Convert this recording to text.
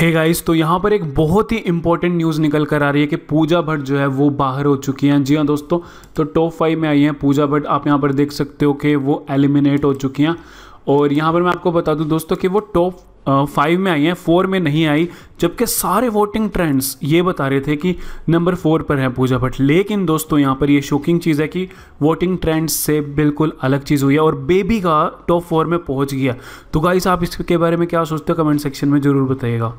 hey guys तो यहाँ पर एक बहुत ही इंपॉर्टेंट न्यूज़ निकल कर आ रही है कि पूजा भट्ट जो है वो बाहर हो चुकी हैं जी हाँ दोस्तों तो टॉप फाइव में आई हैं पूजा भट्ट आप यहाँ पर देख सकते हो कि वो एलिमिनेट हो चुकी हैं और यहाँ पर मैं आपको बता दूँ दोस्तों कि वो टॉप फाइव में आई हैं फोर में नहीं आई जबकि सारे वोटिंग ट्रेंड्स ये बता रहे थे कि नंबर फोर पर है पूजा भट्ट लेकिन दोस्तों यहाँ पर ये शॉकिंग चीज़ है कि वोटिंग ट्रेंड्स से बिल्कुल अलग चीज़ हुई है और बेबी का टॉप फोर में पहुँच गया तो गाइस आप इसके बारे में क्या सोचते हो कमेंट सेक्शन में ज़रूर बताइएगा